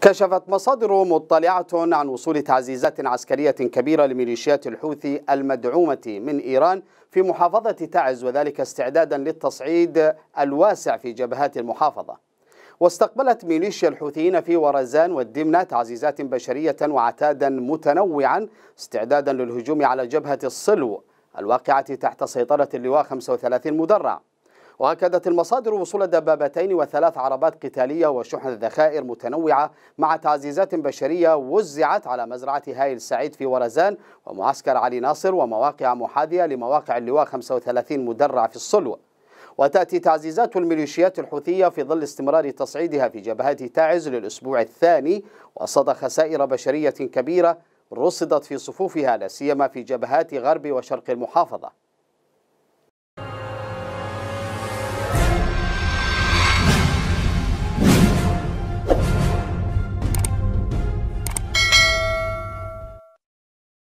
كشفت مصادر مطلعة عن وصول تعزيزات عسكرية كبيرة لميليشيات الحوثي المدعومة من إيران في محافظة تعز وذلك استعدادا للتصعيد الواسع في جبهات المحافظة واستقبلت ميليشيا الحوثيين في ورزان والدمنة تعزيزات بشرية وعتادا متنوعا استعدادا للهجوم على جبهة الصلو الواقعة تحت سيطرة اللواء 35 مدرع وأكدت المصادر وصول دبابتين وثلاث عربات قتالية وشحن ذخائر متنوعة مع تعزيزات بشرية وزعت على مزرعة هايل سعيد في ورزان ومعسكر علي ناصر ومواقع محاذية لمواقع اللواء 35 مدرع في الصلوة وتأتي تعزيزات الميليشيات الحوثية في ظل استمرار تصعيدها في جبهات تعز للأسبوع الثاني وصد خسائر بشرية كبيرة رصدت في صفوفها لا سيما في جبهات غرب وشرق المحافظة